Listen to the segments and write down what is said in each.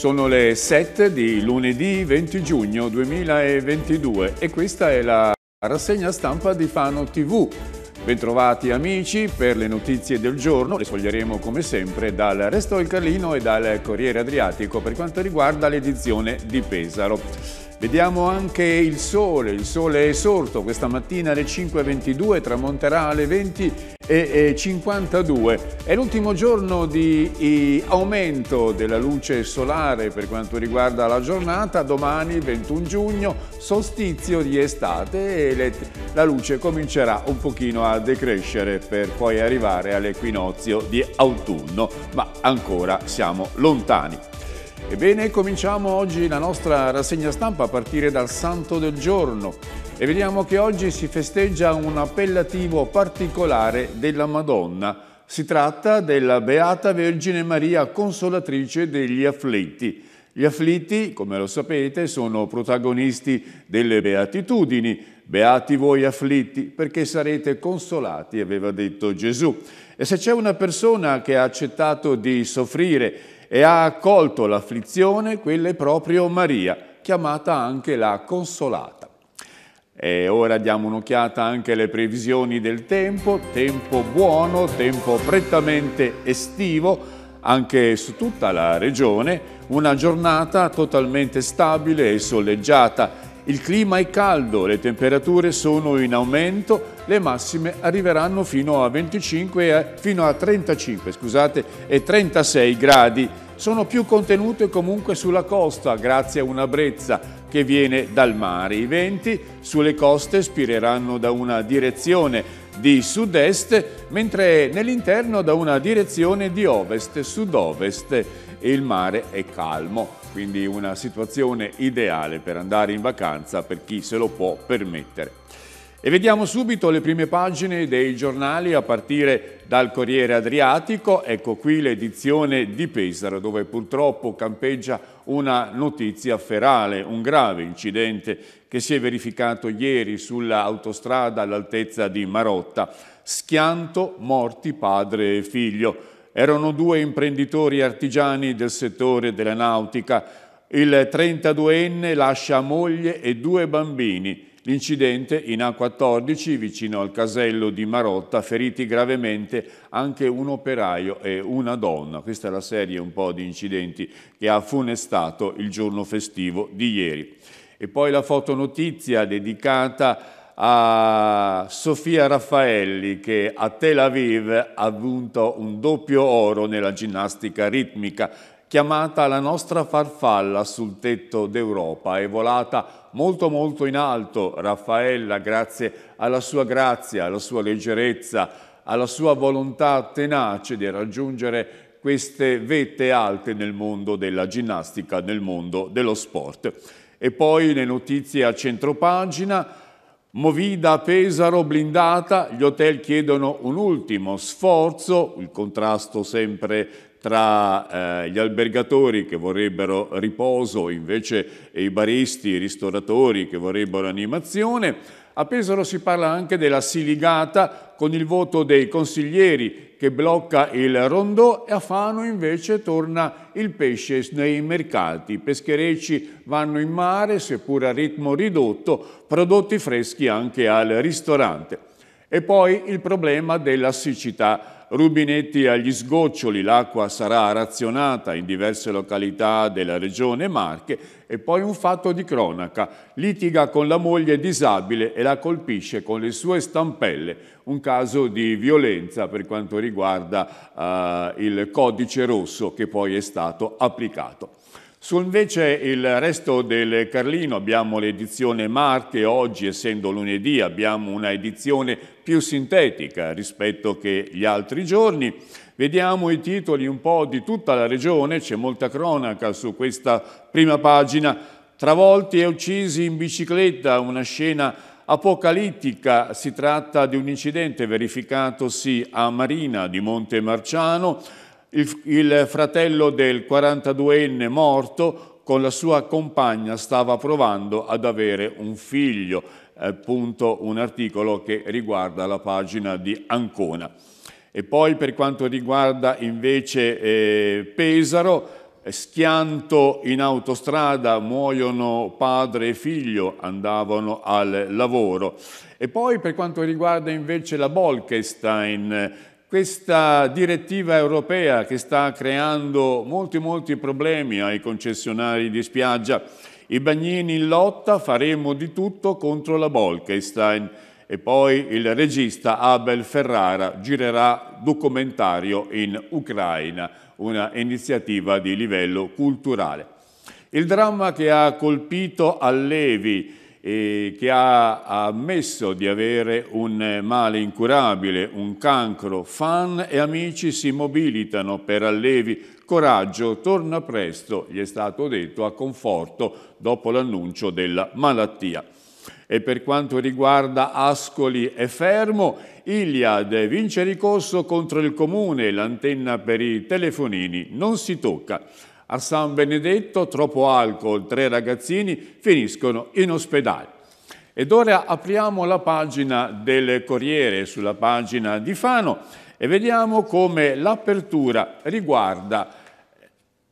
Sono le 7 di lunedì 20 giugno 2022 e questa è la rassegna stampa di Fano TV. Bentrovati amici per le notizie del giorno, le sfoglieremo come sempre dal Resto del Carlino e dal Corriere Adriatico per quanto riguarda l'edizione di Pesaro. Vediamo anche il sole, il sole è sorto, questa mattina alle 5.22 tramonterà alle 20 e 52. È l'ultimo giorno di aumento della luce solare per quanto riguarda la giornata, domani 21 giugno, solstizio di estate e la luce comincerà un pochino a decrescere per poi arrivare all'equinozio di autunno, ma ancora siamo lontani. Ebbene, cominciamo oggi la nostra rassegna stampa a partire dal Santo del Giorno. E vediamo che oggi si festeggia un appellativo particolare della Madonna. Si tratta della Beata Vergine Maria, consolatrice degli afflitti. Gli afflitti, come lo sapete, sono protagonisti delle beatitudini. Beati voi afflitti, perché sarete consolati, aveva detto Gesù. E se c'è una persona che ha accettato di soffrire e ha accolto l'afflizione, quella è proprio Maria, chiamata anche la consolata. E ora diamo un'occhiata anche alle previsioni del tempo, tempo buono, tempo prettamente estivo, anche su tutta la regione, una giornata totalmente stabile e soleggiata. Il clima è caldo, le temperature sono in aumento, le massime arriveranno fino a, 25, eh, fino a 35 scusate, e 36 gradi. Sono più contenute comunque sulla costa grazie a una brezza che viene dal mare. I venti sulle coste spireranno da una direzione di sud-est, mentre nell'interno da una direzione di ovest-sud-ovest. Il mare è calmo, quindi una situazione ideale per andare in vacanza per chi se lo può permettere. E vediamo subito le prime pagine dei giornali a partire dal Corriere Adriatico. Ecco qui l'edizione di Pesaro dove purtroppo campeggia una notizia ferale, un grave incidente che si è verificato ieri sull'autostrada all'altezza di Marotta. Schianto, morti padre e figlio. Erano due imprenditori artigiani del settore della nautica. Il 32enne lascia moglie e due bambini L'incidente in A14 vicino al casello di Marotta, feriti gravemente anche un operaio e una donna. Questa è la serie un po' di incidenti che ha funestato il giorno festivo di ieri. E poi la fotonotizia dedicata a Sofia Raffaelli che a Tel Aviv ha vinto un doppio oro nella ginnastica ritmica chiamata la nostra farfalla sul tetto d'Europa. È volata molto molto in alto Raffaella grazie alla sua grazia, alla sua leggerezza, alla sua volontà tenace di raggiungere queste vette alte nel mondo della ginnastica, nel mondo dello sport. E poi le notizie a centropagina, Movida Pesaro blindata, gli hotel chiedono un ultimo sforzo, il contrasto sempre tra eh, gli albergatori che vorrebbero riposo, invece i baristi, i ristoratori che vorrebbero animazione. A Pesaro si parla anche della siligata con il voto dei consiglieri che blocca il rondò e a Fano invece torna il pesce nei mercati. I pescherecci vanno in mare, seppur a ritmo ridotto, prodotti freschi anche al ristorante. E poi il problema della siccità rubinetti agli sgoccioli, l'acqua sarà razionata in diverse località della regione Marche e poi un fatto di cronaca, litiga con la moglie disabile e la colpisce con le sue stampelle, un caso di violenza per quanto riguarda eh, il codice rosso che poi è stato applicato. Su invece il resto del Carlino abbiamo l'edizione Marche, oggi essendo lunedì abbiamo una edizione più sintetica rispetto che gli altri giorni. Vediamo i titoli un po' di tutta la regione, c'è molta cronaca su questa prima pagina. Travolti e uccisi in bicicletta, una scena apocalittica, si tratta di un incidente verificatosi a Marina di Monte Marciano il, il fratello del 42enne morto con la sua compagna stava provando ad avere un figlio, appunto un articolo che riguarda la pagina di Ancona. E poi per quanto riguarda invece eh, Pesaro, schianto in autostrada, muoiono padre e figlio, andavano al lavoro. E poi per quanto riguarda invece la Bolkestein, questa direttiva europea che sta creando molti molti problemi ai concessionari di spiaggia, i bagnini in lotta faremo di tutto contro la Bolkestein e poi il regista Abel Ferrara girerà documentario in Ucraina, una iniziativa di livello culturale. Il dramma che ha colpito Allevi, eh, che ha, ha ammesso di avere un male incurabile, un cancro, fan e amici si mobilitano per allevi. Coraggio, torna presto, gli è stato detto a conforto dopo l'annuncio della malattia. E per quanto riguarda Ascoli e Fermo, Iliad vince ricorso contro il comune, l'antenna per i telefonini non si tocca. A San Benedetto troppo alcol, tre ragazzini finiscono in ospedale. Ed ora apriamo la pagina del Corriere sulla pagina di Fano e vediamo come l'apertura riguarda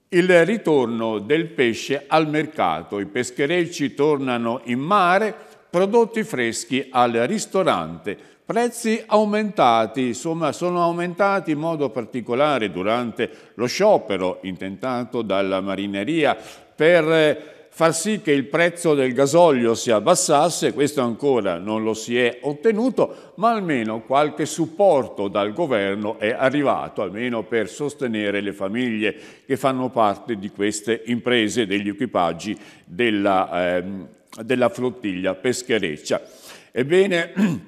il ritorno del pesce al mercato. I pescherecci tornano in mare, prodotti freschi al ristorante, Prezzi aumentati, insomma, sono aumentati in modo particolare durante lo sciopero intentato dalla marineria per eh, far sì che il prezzo del gasolio si abbassasse, questo ancora non lo si è ottenuto, ma almeno qualche supporto dal governo è arrivato, almeno per sostenere le famiglie che fanno parte di queste imprese, degli equipaggi della, ehm, della flottiglia peschereccia. Ebbene,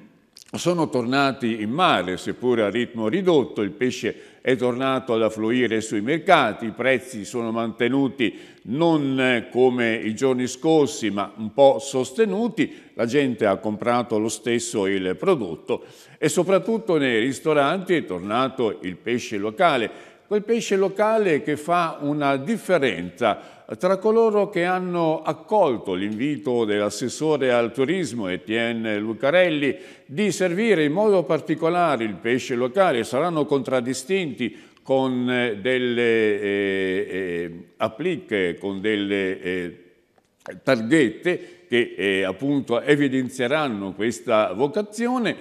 sono tornati in mare, seppure a ritmo ridotto, il pesce è tornato ad affluire sui mercati, i prezzi sono mantenuti non come i giorni scorsi, ma un po' sostenuti, la gente ha comprato lo stesso il prodotto e soprattutto nei ristoranti è tornato il pesce locale quel pesce locale che fa una differenza tra coloro che hanno accolto l'invito dell'assessore al turismo Etienne Lucarelli di servire in modo particolare il pesce locale, saranno contraddistinti con eh, delle eh, eh, appliche, con delle eh, targhette che eh, appunto evidenzieranno questa vocazione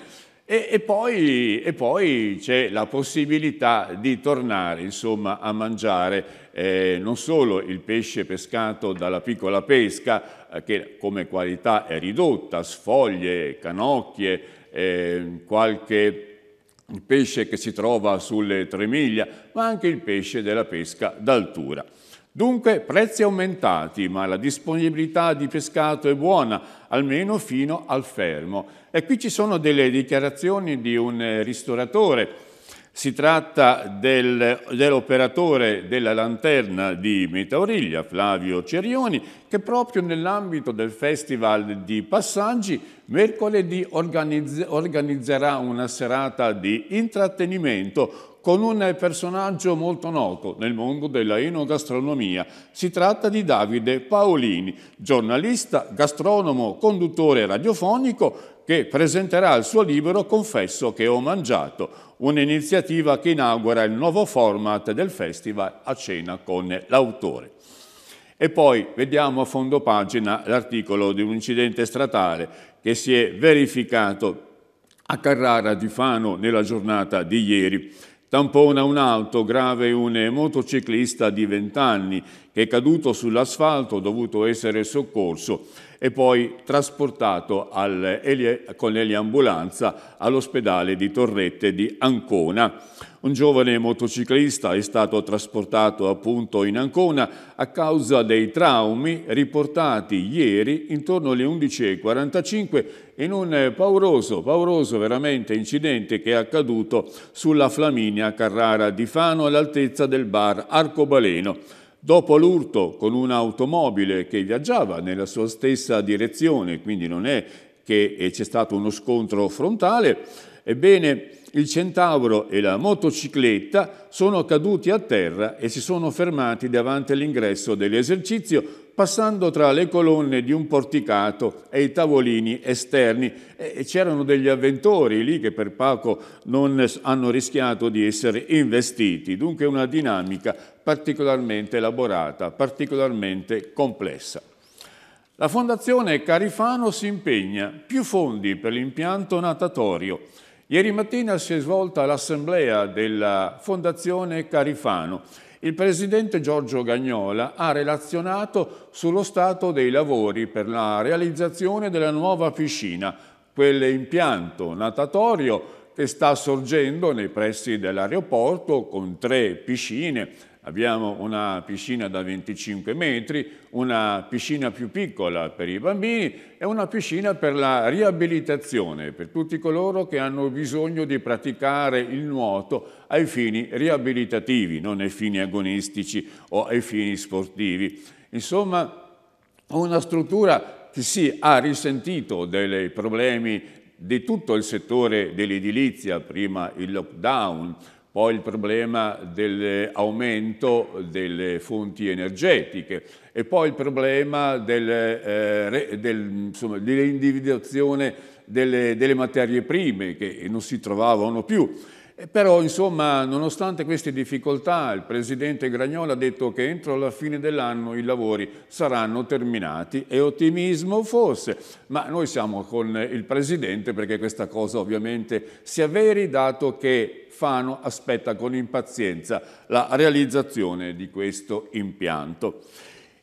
e, e, poi, e, poi, c'è la possibilità di tornare insomma, a mangiare eh, non solo il pesce pescato dalla piccola pesca, eh, che come qualità è ridotta, sfoglie, canocchie, eh, qualche pesce che si trova sulle tre miglia, ma anche il pesce della pesca d'altura. Dunque prezzi aumentati, ma la disponibilità di pescato è buona, almeno fino al fermo. E qui ci sono delle dichiarazioni di un eh, ristoratore. Si tratta del, dell'operatore della lanterna di Metauriglia, Flavio Cerioni, che proprio nell'ambito del Festival di Passaggi mercoledì organizz organizzerà una serata di intrattenimento con un personaggio molto noto nel mondo della enogastronomia. Si tratta di Davide Paolini, giornalista, gastronomo, conduttore radiofonico che presenterà il suo libro Confesso che ho mangiato, un'iniziativa che inaugura il nuovo format del festival a cena con l'autore. E poi vediamo a fondo pagina l'articolo di un incidente stradale che si è verificato a Carrara di Fano nella giornata di ieri tampona un'auto, grave un motociclista di 20 anni che è caduto sull'asfalto, dovuto essere soccorso e poi trasportato al, con l'eliambulanza all'ospedale di Torrette di Ancona. Un giovane motociclista è stato trasportato appunto in Ancona a causa dei traumi riportati ieri intorno alle 11.45 in un pauroso, pauroso veramente incidente che è accaduto sulla Flaminia Carrara di Fano all'altezza del bar Arcobaleno. Dopo l'urto con un'automobile che viaggiava nella sua stessa direzione, quindi non è che eh, c'è stato uno scontro frontale, ebbene il centauro e la motocicletta sono caduti a terra e si sono fermati davanti all'ingresso dell'esercizio passando tra le colonne di un porticato e i tavolini esterni. E c'erano degli avventori lì che per poco non hanno rischiato di essere investiti, dunque una dinamica particolarmente elaborata, particolarmente complessa. La Fondazione Carifano si impegna più fondi per l'impianto natatorio. Ieri mattina si è svolta l'assemblea della Fondazione Carifano il presidente Giorgio Gagnola ha relazionato sullo stato dei lavori per la realizzazione della nuova piscina, quell'impianto natatorio che sta sorgendo nei pressi dell'aeroporto con tre piscine Abbiamo una piscina da 25 metri, una piscina più piccola per i bambini e una piscina per la riabilitazione, per tutti coloro che hanno bisogno di praticare il nuoto ai fini riabilitativi, non ai fini agonistici o ai fini sportivi. Insomma, una struttura che sì, ha risentito dei problemi di tutto il settore dell'edilizia prima il lockdown, poi il problema dell'aumento delle fonti energetiche e poi il problema del, eh, del, dell'individuazione delle, delle, materie prime che non si trovavano più però, insomma, nonostante queste difficoltà, il presidente Gragnola ha detto che entro la fine dell'anno i lavori saranno terminati e ottimismo fosse. Ma noi siamo con il presidente perché questa cosa ovviamente si avveri, dato che Fano aspetta con impazienza la realizzazione di questo impianto.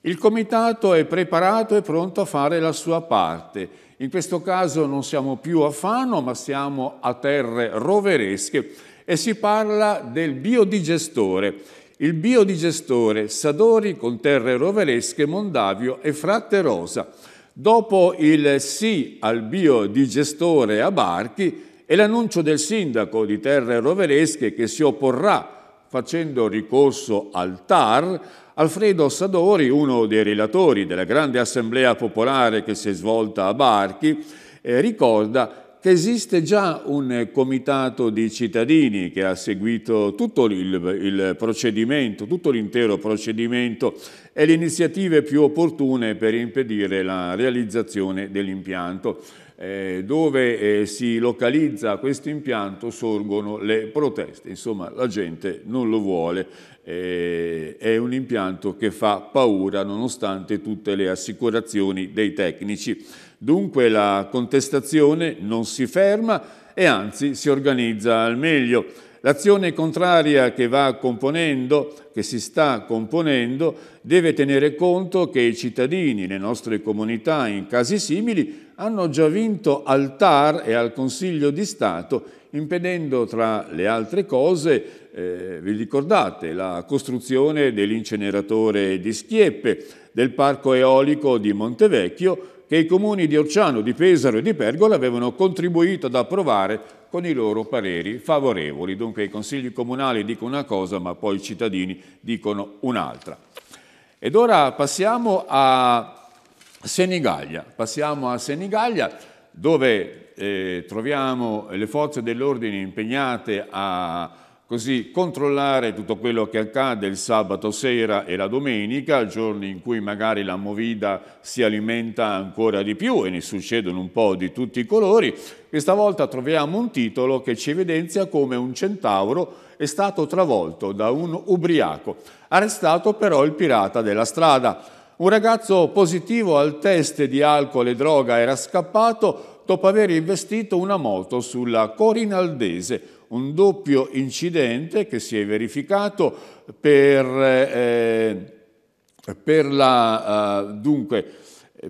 Il comitato è preparato e pronto a fare la sua parte. In questo caso non siamo più a Fano, ma siamo a terre roveresche e si parla del biodigestore. Il biodigestore Sadori con terre roveresche, Mondavio e Fratte Rosa. Dopo il sì al biodigestore a Barchi e l'annuncio del sindaco di Terre Roveresche che si opporrà facendo ricorso al TAR, Alfredo Sadori, uno dei relatori della grande assemblea popolare che si è svolta a Barchi, eh, ricorda che esiste già un comitato di cittadini che ha seguito tutto il, il procedimento, tutto l'intero procedimento e le iniziative più opportune per impedire la realizzazione dell'impianto eh, dove eh, si localizza questo impianto sorgono le proteste, insomma la gente non lo vuole, eh, è un impianto che fa paura nonostante tutte le assicurazioni dei tecnici. Dunque la contestazione non si ferma e anzi si organizza al meglio. L'azione contraria che va componendo, che si sta componendo, deve tenere conto che i cittadini, le nostre comunità in casi simili, hanno già vinto al TAR e al Consiglio di Stato, impedendo tra le altre cose, eh, vi ricordate, la costruzione dell'inceneratore di Schieppe, del parco eolico di Montevecchio, che i comuni di Orciano, di Pesaro e di Pergola avevano contribuito ad approvare con i loro pareri favorevoli. Dunque i consigli comunali dicono una cosa ma poi i cittadini dicono un'altra. Ed ora passiamo a Senigallia, passiamo a Senigallia dove eh, troviamo le forze dell'ordine impegnate a Così controllare tutto quello che accade il sabato sera e la domenica, giorni in cui magari la movida si alimenta ancora di più e ne succedono un po' di tutti i colori, questa volta troviamo un titolo che ci evidenzia come un centauro è stato travolto da un ubriaco, arrestato però il pirata della strada. Un ragazzo positivo al test di alcol e droga era scappato dopo aver investito una moto sulla Corinaldese, un doppio incidente che si è verificato per, eh, per, la, eh, dunque,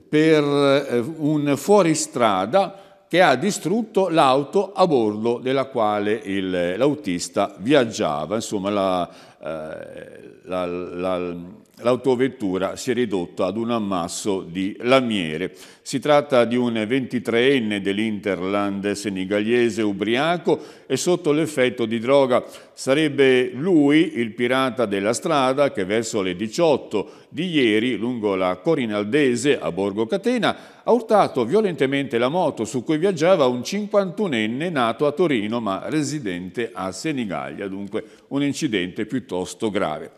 per eh, un fuoristrada che ha distrutto l'auto a bordo della quale l'autista viaggiava. Insomma, la, eh, la, la l'autovettura si è ridotta ad un ammasso di lamiere. Si tratta di un 23enne dell'Interland senigaliese ubriaco e sotto l'effetto di droga sarebbe lui il pirata della strada che verso le 18 di ieri lungo la Corinaldese a Borgo Catena ha urtato violentemente la moto su cui viaggiava un 51enne nato a Torino ma residente a Senigallia, dunque un incidente piuttosto grave.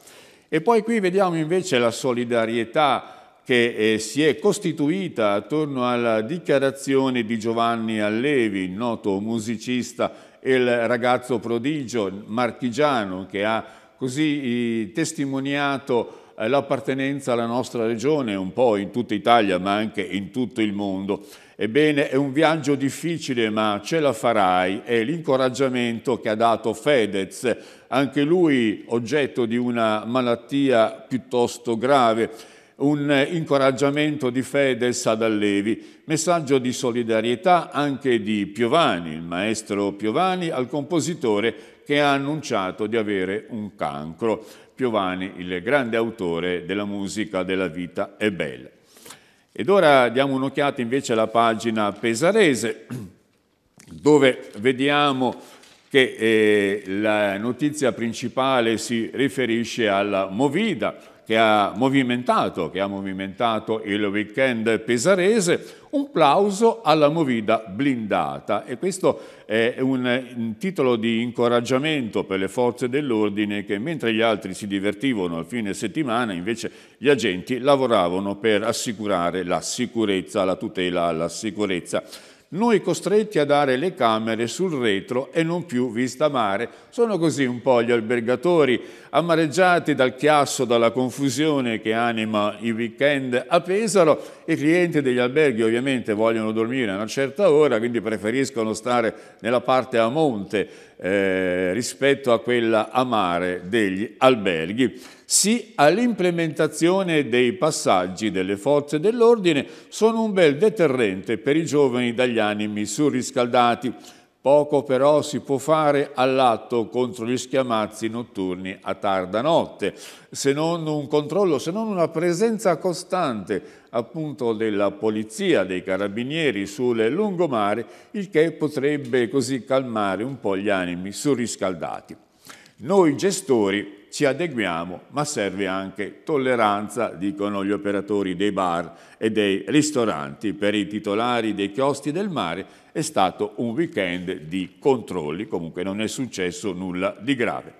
E poi qui vediamo invece la solidarietà che eh, si è costituita attorno alla dichiarazione di Giovanni Allevi, noto musicista e il ragazzo prodigio marchigiano che ha così eh, testimoniato eh, l'appartenenza alla nostra regione, un po' in tutta Italia ma anche in tutto il mondo. Ebbene, è un viaggio difficile, ma ce la farai. È l'incoraggiamento che ha dato Fedez, anche lui oggetto di una malattia piuttosto grave. Un incoraggiamento di Fedez ad Allevi, messaggio di solidarietà anche di Piovani, il maestro Piovani, al compositore che ha annunciato di avere un cancro. Piovani, il grande autore della musica della vita è bella. Ed ora diamo un'occhiata invece alla pagina pesarese, dove vediamo che eh, la notizia principale si riferisce alla Movida, che ha movimentato, che ha movimentato il weekend pesarese, un plauso alla movida blindata e questo è un, un titolo di incoraggiamento per le forze dell'ordine che mentre gli altri si divertivano al fine settimana invece gli agenti lavoravano per assicurare la sicurezza, la tutela alla sicurezza noi costretti a dare le camere sul retro e non più vista mare. Sono così un po' gli albergatori, amareggiati dal chiasso, dalla confusione che anima i weekend a Pesaro. I clienti degli alberghi ovviamente vogliono dormire a una certa ora, quindi preferiscono stare nella parte a monte eh, rispetto a quella a mare degli alberghi, sì all'implementazione dei passaggi delle forze dell'ordine sono un bel deterrente per i giovani dagli animi surriscaldati Poco però si può fare all'atto contro gli schiamazzi notturni a tarda notte, se non un controllo, se non una presenza costante appunto della polizia, dei carabinieri sulle lungomare, il che potrebbe così calmare un po' gli animi surriscaldati. Noi gestori ci adeguiamo, ma serve anche tolleranza, dicono gli operatori dei bar e dei ristoranti, per i titolari dei chioschi del mare è stato un weekend di controlli, comunque non è successo nulla di grave.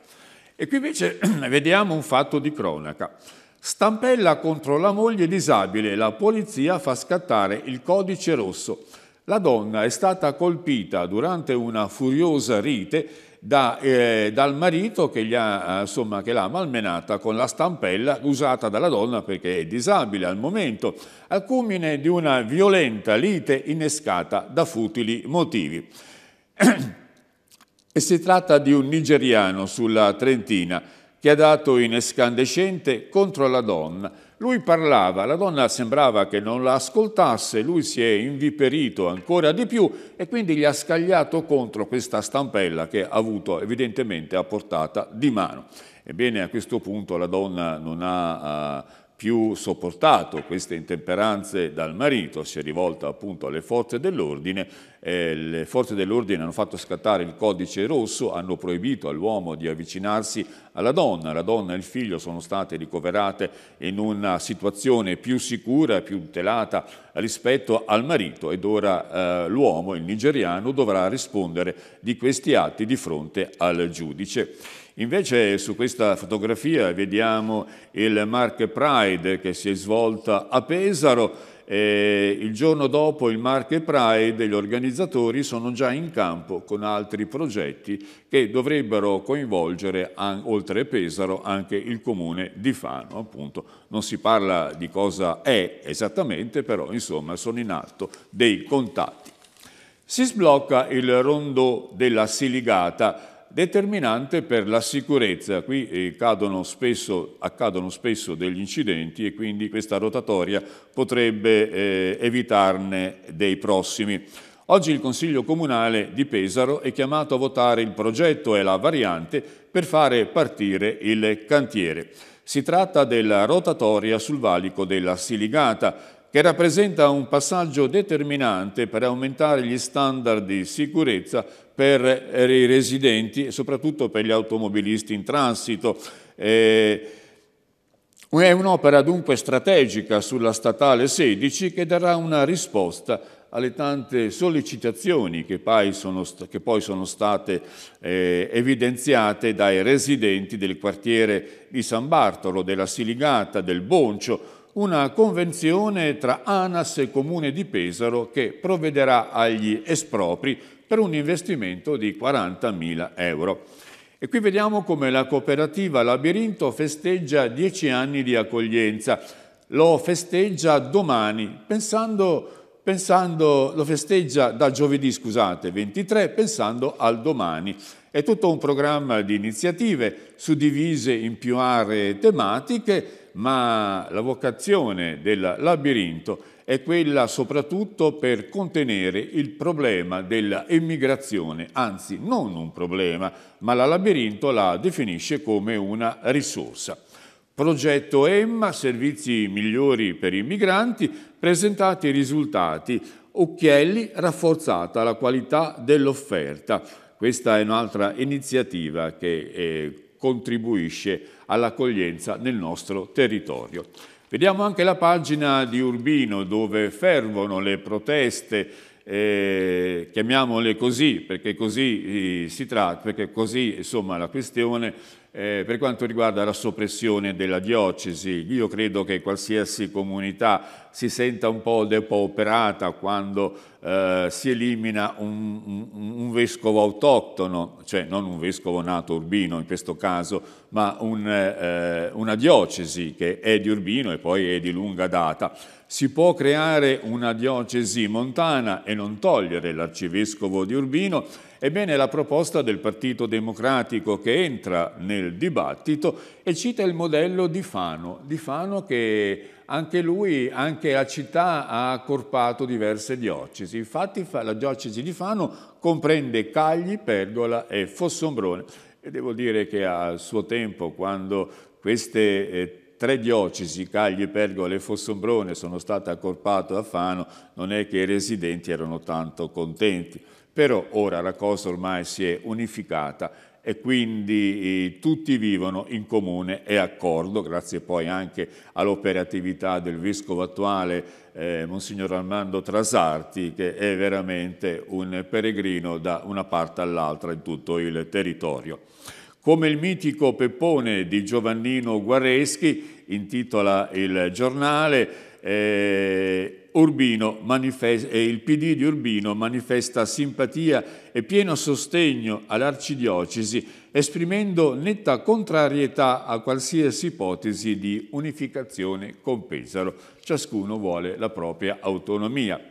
E qui invece vediamo un fatto di cronaca. Stampella contro la moglie disabile, la polizia fa scattare il codice rosso. La donna è stata colpita durante una furiosa rite da, eh, dal marito che, l'ha malmenata con la stampella usata dalla donna perché è disabile al momento, al culmine di una violenta lite innescata da futili motivi. e si tratta di un nigeriano sulla Trentina che ha dato in escandescente contro la donna lui parlava, la donna sembrava che non la ascoltasse, lui si è inviperito ancora di più e quindi gli ha scagliato contro questa stampella che ha avuto evidentemente a portata di mano. Ebbene, a questo punto la donna non ha eh, più sopportato queste intemperanze dal marito, si è rivolta appunto alle forze dell'ordine, eh, le forze dell'ordine hanno fatto scattare il codice rosso, hanno proibito all'uomo di avvicinarsi alla donna, la donna e il figlio sono state ricoverate in una situazione più sicura, più tutelata rispetto al marito ed ora eh, l'uomo, il nigeriano, dovrà rispondere di questi atti di fronte al giudice. Invece su questa fotografia vediamo il Mark Pride che si è svolta a Pesaro e il giorno dopo il Marche Pride gli organizzatori sono già in campo con altri progetti che dovrebbero coinvolgere, oltre Pesaro, anche il comune di Fano. Appunto, non si parla di cosa è esattamente, però insomma sono in atto dei contatti. Si sblocca il rondo della Siligata, determinante per la sicurezza. Qui eh, spesso, accadono spesso degli incidenti e quindi questa rotatoria potrebbe eh, evitarne dei prossimi. Oggi il Consiglio Comunale di Pesaro è chiamato a votare il progetto e la variante per fare partire il cantiere. Si tratta della rotatoria sul valico della Siligata, che rappresenta un passaggio determinante per aumentare gli standard di sicurezza per i residenti e soprattutto per gli automobilisti in transito. Eh, è un'opera dunque strategica sulla Statale 16 che darà una risposta alle tante sollecitazioni che poi sono, che poi sono state eh, evidenziate dai residenti del quartiere di San Bartolo, della Siligata, del Boncio, una convenzione tra ANAS e Comune di Pesaro che provvederà agli espropri per un investimento di 40.000 euro. E qui vediamo come la cooperativa Labirinto festeggia dieci anni di accoglienza. Lo festeggia domani, pensando, pensando, lo festeggia da giovedì, scusate, 23, pensando al domani. È tutto un programma di iniziative suddivise in più aree tematiche, ma la vocazione del labirinto è quella soprattutto per contenere il problema dell'immigrazione, anzi non un problema, ma la Labirinto la definisce come una risorsa. Progetto EMMA, servizi migliori per i migranti, presentati i risultati. Occhielli, rafforzata la qualità dell'offerta. Questa è un'altra iniziativa che eh, contribuisce all'accoglienza nel nostro territorio. Vediamo anche la pagina di Urbino dove fervono le proteste eh, chiamiamole così, perché così eh, si tratta, perché così insomma la questione eh, per quanto riguarda la soppressione della diocesi, io credo che qualsiasi comunità si senta un po' depauperata quando eh, si elimina un, un, un, vescovo autoctono, cioè non un vescovo nato urbino in questo caso, ma un, eh, una diocesi che è di urbino e poi è di lunga data. Si può creare una diocesi montana e non togliere l'arcivescovo di Urbino? Ebbene, la proposta del Partito Democratico che entra nel dibattito e cita il modello di Fano, di Fano che anche lui, anche la città ha accorpato diverse diocesi. Infatti la diocesi di Fano comprende Cagli, Pergola e Fossombrone. E devo dire che a suo tempo, quando queste eh, tre diocesi, Cagli, Pergola e Fossombrone, sono state accorpate a Fano, non è che i residenti erano tanto contenti. Però ora la cosa ormai si è unificata e quindi eh, tutti vivono in comune e accordo, grazie poi anche all'operatività del vescovo attuale eh, Monsignor Armando Trasarti, che è veramente un peregrino da una parte all'altra in tutto il territorio. Come il mitico Peppone di Giovannino Guareschi intitola il giornale, eh, eh, il PD di Urbino manifesta simpatia e pieno sostegno all'arcidiocesi, esprimendo netta contrarietà a qualsiasi ipotesi di unificazione con Pesaro. Ciascuno vuole la propria autonomia.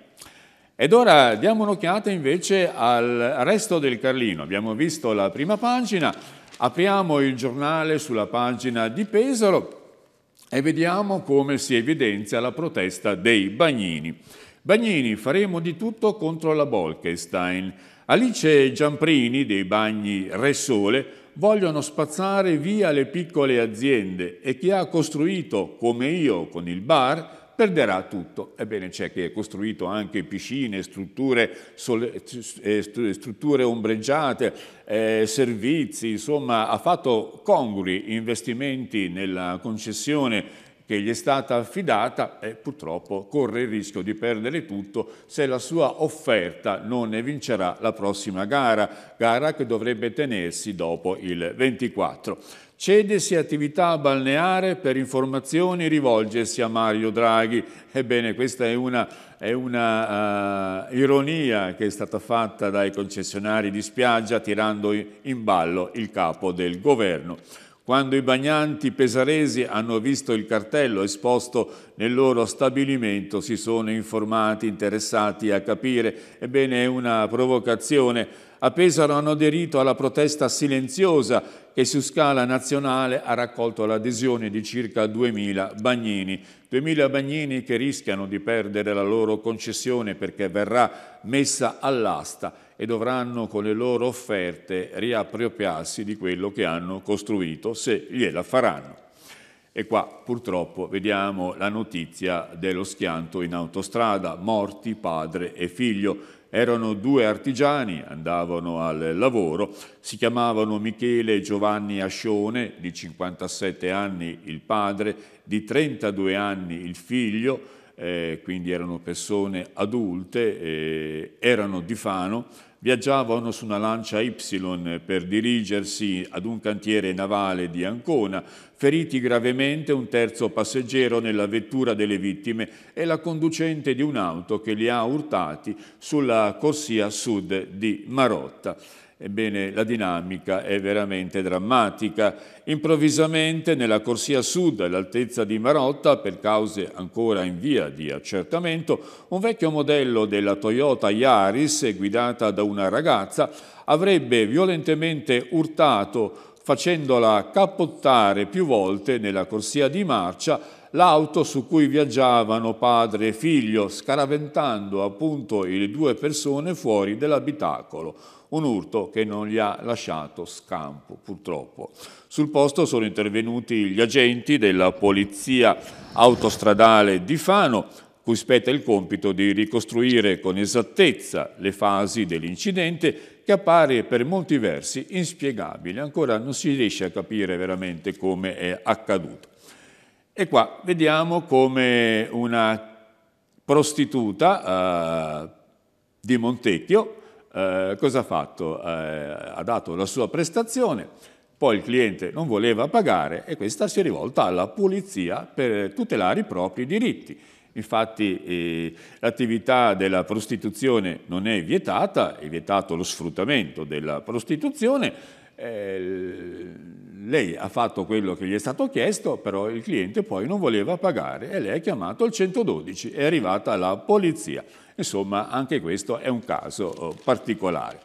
Ed ora diamo un'occhiata invece al resto del Carlino. Abbiamo visto la prima pagina, Apriamo il giornale sulla pagina di Pesaro e vediamo come si evidenzia la protesta dei bagnini. Bagnini, faremo di tutto contro la Bolkestein. Alice e Giamprini, dei bagni Re Sole, vogliono spazzare via le piccole aziende e chi ha costruito, come io, con il bar, perderà tutto. Ebbene c'è chi ha costruito anche piscine, strutture, sole, eh, strutture ombreggiate, eh, servizi, insomma ha fatto congrui investimenti nella concessione che gli è stata affidata e purtroppo corre il rischio di perdere tutto se la sua offerta non ne vincerà la prossima gara, gara che dovrebbe tenersi dopo il 24. Cedesi attività balneare per informazioni rivolgersi a Mario Draghi. Ebbene, questa è una, è una uh, ironia che è stata fatta dai concessionari di spiaggia tirando in ballo il capo del governo. Quando i bagnanti pesaresi hanno visto il cartello esposto nel loro stabilimento si sono informati, interessati a capire. Ebbene, è una provocazione a Pesaro hanno aderito alla protesta silenziosa che su scala nazionale ha raccolto l'adesione di circa 2.000 bagnini. 2.000 bagnini che rischiano di perdere la loro concessione perché verrà messa all'asta e dovranno con le loro offerte riappropriarsi di quello che hanno costruito, se gliela faranno. E qua purtroppo vediamo la notizia dello schianto in autostrada, morti padre e figlio. Erano due artigiani, andavano al lavoro, si chiamavano Michele e Giovanni Ascione, di 57 anni il padre, di 32 anni il figlio, eh, quindi erano persone adulte, eh, erano di Fano, viaggiavano su una lancia Y per dirigersi ad un cantiere navale di Ancona, feriti gravemente un terzo passeggero nella vettura delle vittime e la conducente di un'auto che li ha urtati sulla corsia sud di Marotta. Ebbene, la dinamica è veramente drammatica. Improvvisamente, nella corsia sud, all'altezza di Marotta, per cause ancora in via di accertamento, un vecchio modello della Toyota Yaris, guidata da una ragazza, avrebbe violentemente urtato, facendola capottare più volte nella corsia di marcia, l'auto su cui viaggiavano padre e figlio, scaraventando appunto le due persone fuori dell'abitacolo un urto che non gli ha lasciato scampo, purtroppo. Sul posto sono intervenuti gli agenti della Polizia Autostradale di Fano, cui spetta il compito di ricostruire con esattezza le fasi dell'incidente che appare per molti versi inspiegabile, ancora non si riesce a capire veramente come è accaduto. E qua vediamo come una prostituta eh, di Montecchio eh, cosa ha fatto? Eh, ha dato la sua prestazione, poi il cliente non voleva pagare e questa si è rivolta alla polizia per tutelare i propri diritti. Infatti eh, l'attività della prostituzione non è vietata, è vietato lo sfruttamento della prostituzione, eh, lei ha fatto quello che gli è stato chiesto, però il cliente poi non voleva pagare e lei ha chiamato il 112, è arrivata la polizia. Insomma, anche questo è un caso oh, particolare.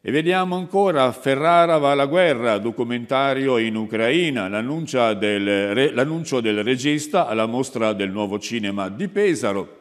E vediamo ancora Ferrara va alla guerra, documentario in Ucraina, l'annuncio del regista alla mostra del nuovo cinema di Pesaro.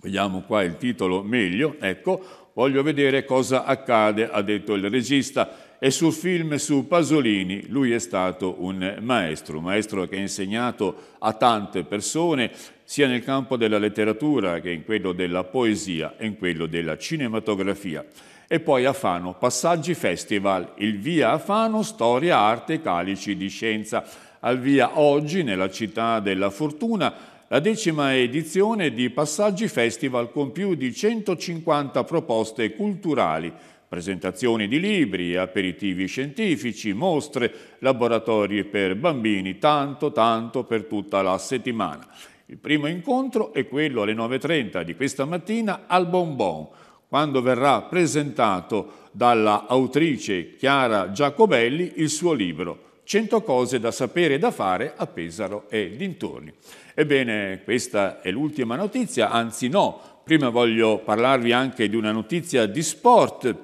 Vediamo qua il titolo meglio, ecco, voglio vedere cosa accade, ha detto il regista e sul film su Pasolini lui è stato un maestro, un maestro che ha insegnato a tante persone sia nel campo della letteratura che in quello della poesia e in quello della cinematografia. E poi a Fano, Passaggi Festival, il via a Fano, storia, arte, calici di scienza. Al via oggi, nella città della fortuna, la decima edizione di Passaggi Festival con più di 150 proposte culturali presentazioni di libri, aperitivi scientifici, mostre, laboratori per bambini, tanto tanto per tutta la settimana. Il primo incontro è quello alle 9.30 di questa mattina al Bonbon, quando verrà presentato dalla autrice Chiara Giacobelli il suo libro 100 cose da sapere e da fare a Pesaro e dintorni. Ebbene, questa è l'ultima notizia, anzi no, prima voglio parlarvi anche di una notizia di sport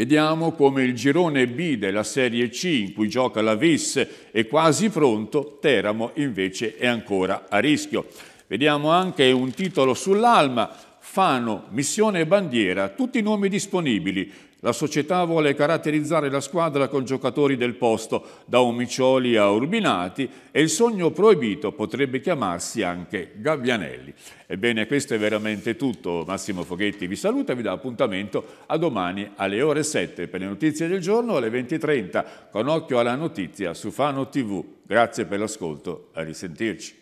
Vediamo come il girone B della Serie C, in cui gioca la Vis, è quasi pronto, Teramo invece è ancora a rischio. Vediamo anche un titolo sull'Alma, Fano, Missione e Bandiera, tutti i nomi disponibili. La società vuole caratterizzare la squadra con giocatori del posto, da Omicioli a Urbinati, e il sogno proibito potrebbe chiamarsi anche Gabbianelli. Ebbene, questo è veramente tutto. Massimo Foghetti vi saluta e vi dà appuntamento a domani alle ore 7 per le notizie del giorno alle 20.30 con occhio alla notizia su Fano TV. Grazie per l'ascolto, a risentirci.